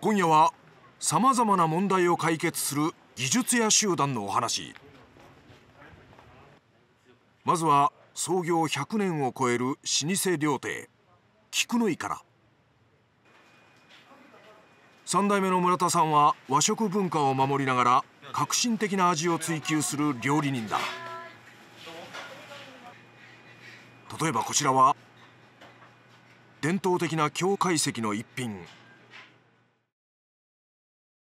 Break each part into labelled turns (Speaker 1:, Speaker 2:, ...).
Speaker 1: 今夜はさまざまな問題を解決する技術屋集団のお話まずは創業100年を超える老舗料亭菊の井から3代目の村田さんは和食文化を守りながら革新的な味を追求する料理人だ例えばこちらは伝統的な京懐石の一品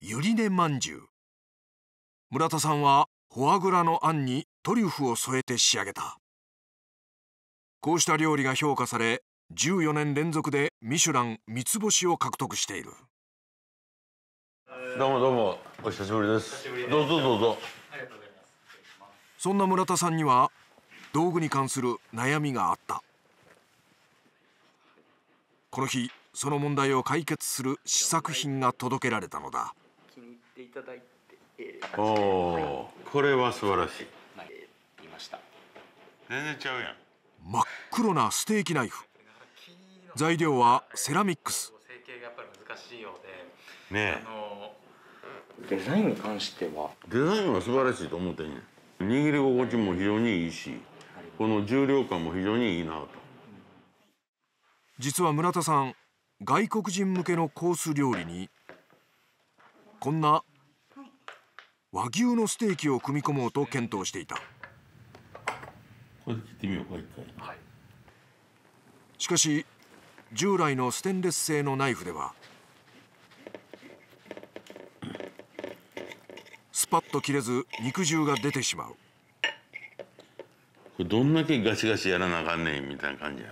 Speaker 2: ゆり根まんじゅう村田さんはフォアグラのあんにトリュフを添えて仕上げた
Speaker 1: こうした料理が評価され14年連続でミシュラン三つ星を獲得している
Speaker 2: どうもどうもお久しぶりですどうぞどうぞ
Speaker 1: ありがとうございますそんな村田さんには道具に関する悩みがあったこの日その問題を解決する試作品が届けられたのだただいて、えー、おお、はい、これは素晴らしい、はい、いました
Speaker 2: 全然ちゃうやん
Speaker 1: 真っ黒なステーキナイフ材料はセラミックス成形が
Speaker 2: やっぱり難しいようでねデザインに
Speaker 1: 関してはデザインは素晴らしいと思ってんや握り心地も非常にいいしこの重量感も非常にいいなと実は村田さん外国人向けのコース料理にこんな和牛のステーキを組み込もうと検討していたしかし従来のステンレス製のナイフではスパッと切れず肉汁が出てしまうこれどんだけガシガシやらなあかんねんみたいな感じや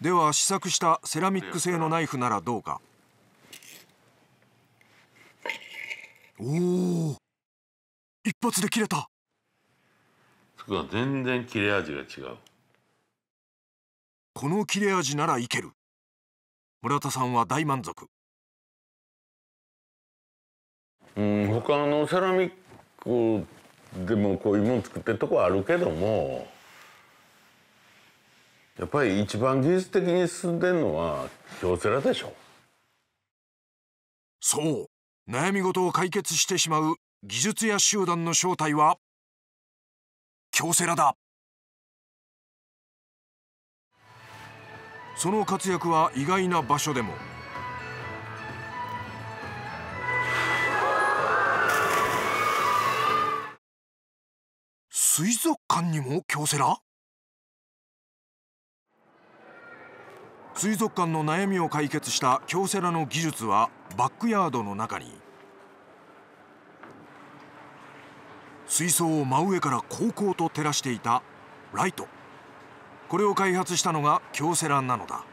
Speaker 1: では試作したセラミック製のナイフならどうか
Speaker 2: おお一発で切れた全然切れ味が違うこの切れ味ならいける村田さんは大満足うん他のセラミックでもこういうもん作ってるとこあるけ
Speaker 1: どもやっぱり一番技術的に進んでる
Speaker 2: のは京セラでしょそう悩み事を解決してしまう技術屋集団の正体は京セラだその活躍は意外な場所でも水族館にも京セラ水
Speaker 1: 族館の悩みを解決した京セラの技術はバックヤードの中に水槽を真上からこうこうと照らしていたライトこれを開発したのが京セラなのだ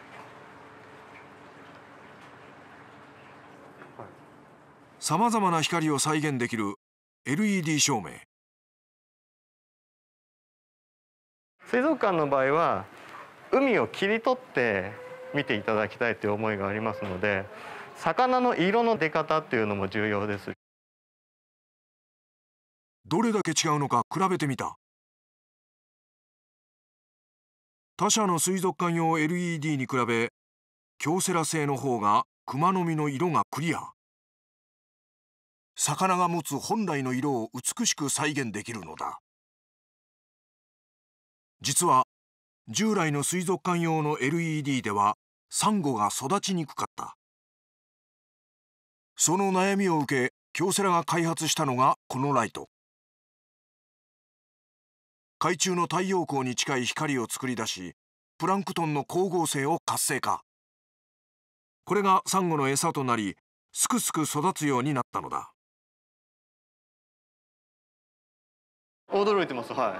Speaker 1: さまざま
Speaker 2: な光を再現できる LED 照明水族館の場合は海を切り取って見ていただきたいという思いがありますので魚の色の出方っていうのも重要ですどれだけ違うのか比べてみた他社の水族館用 LED に比べ京セラ製の方がクマの実の色がクリア魚が持つ本来の色を美しく再現できるのだ実は従来の水族館用の LED ではサンゴが育ちにくかったその悩みを受け京セラが開発したのがこのライト
Speaker 1: 海中の太陽光に近い光を作り出しプランクトンの光合成を活性化
Speaker 2: これがサンゴの餌となりすくすく育つようになったのだ驚いてますは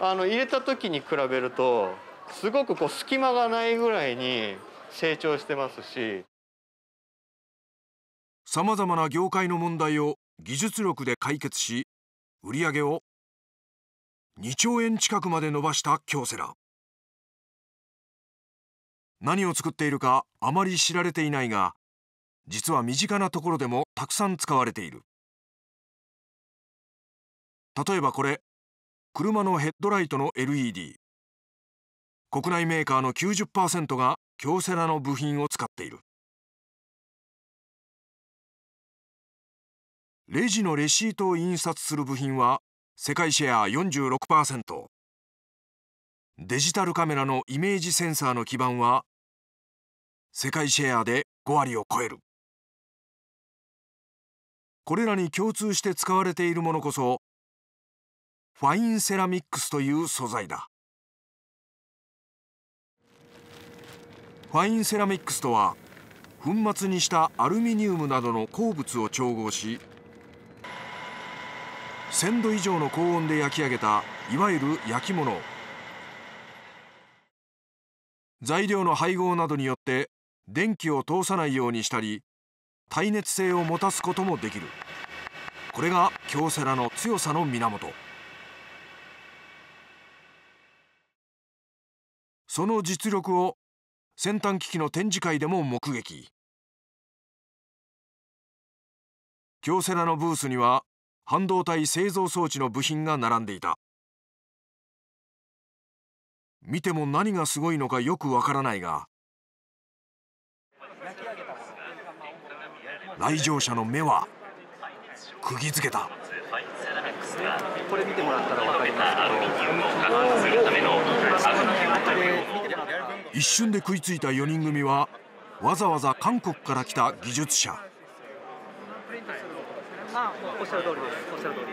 Speaker 2: いあの入れた時に比べるとすごくこう隙間がないぐらいに成長してますしさまざまな業界の問題を技術力で解決し売り上げを2兆円近くまで伸ばした京セラ何を作っているかあまり知られていないが実は身近なところでもたくさん使われている例えばこれ車のヘッドライトの LED 国内メーカーの90%が京セラの部品を使っているレジのレシートを印刷する部品は世界シェア46%デジタルカメラのイメージセンサーの基盤は世界シェアで5割を超えるこれらに共通して使われているものこそファインセラミックスという素材だ
Speaker 1: ファインセラミックスとは粉末にしたアルミニウムなどの鉱物を調合し1,000度以上の高温で焼き上げたいわゆる焼き物材料の配合などによって電気を通さないようにしたり耐熱性を持たすこともできるこれが京セラの強さの源
Speaker 2: その実力を先端機器の展示会でも目撃京セラのブースには半導体製造装置の部品が並んでいた見ても何がすごいのかよくわからないが来場者の目
Speaker 1: は釘付けた。
Speaker 2: これ見てもらったら分かりま
Speaker 1: すけど一瞬で食いついた4人組はわざわざ韓国から来た技術者あおっしゃる通りですおっしゃる通り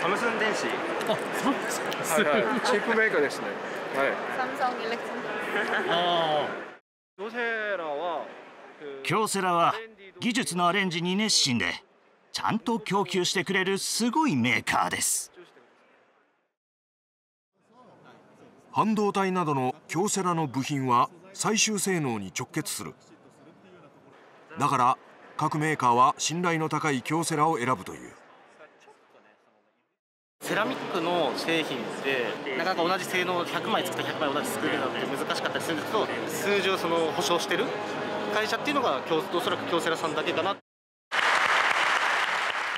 Speaker 1: サムスン電子あサムスン、チプメーカーですねはいサムソンエレクトン京セラは技術のアレンジに熱心でちゃんと供給してくれるすごいメーカーです半導体などの京セラの部品は最終性能に直結するだから各メーカーは信頼の高い京セラを選ぶという
Speaker 2: セラミックの
Speaker 1: 製品ってなかなか同じ性能100枚作った100枚同じ作るのって難しかったりするんですけど数字をその保証してる会社っていうのがおそらく京セラさんだけかな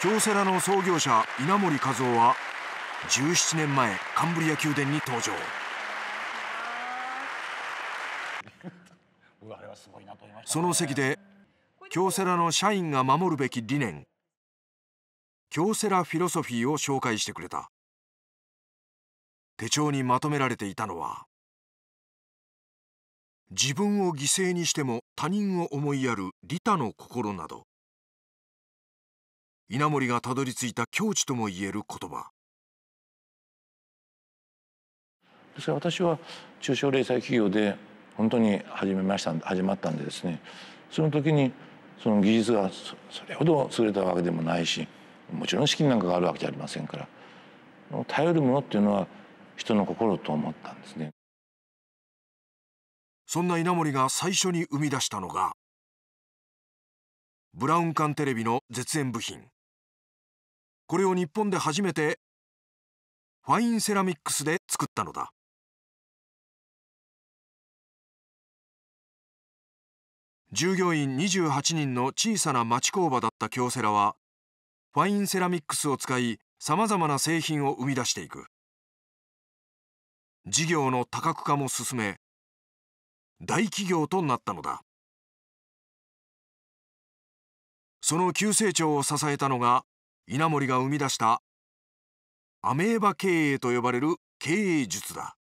Speaker 1: 京セラの創業者稲盛和夫は17年前カンブリア宮殿に登場その席で京セラの社員が守るべき
Speaker 2: 理念京セラフィロソフィーを紹介してくれた手帳にまとめられていたのは自分を犠牲にしても他人を思いやる利他の心など稲盛がたどり着いた境地ともいえる言葉ですから私は中小零細企業で本当に
Speaker 1: 始めました始まったんでですねその時にその技術がそれほど優れたわけでもないしもちろん資金なんかがあるわけじゃありませんから頼るものっ
Speaker 2: ていうのは人の心と思ったんですねそんな稲盛が最初に生み出したのがブラウン管テレビの絶縁部品これを日本で初めてファインセラミックスで作ったのだ従業員28人の小さな町工場だった京セラはファインセラミックスを使いさまざまな製品を生み出していく事業の多角化も進め大企業となったのだその急成長を支えたのが稲盛が生み出したアメーバ経営と呼ばれる経営術だ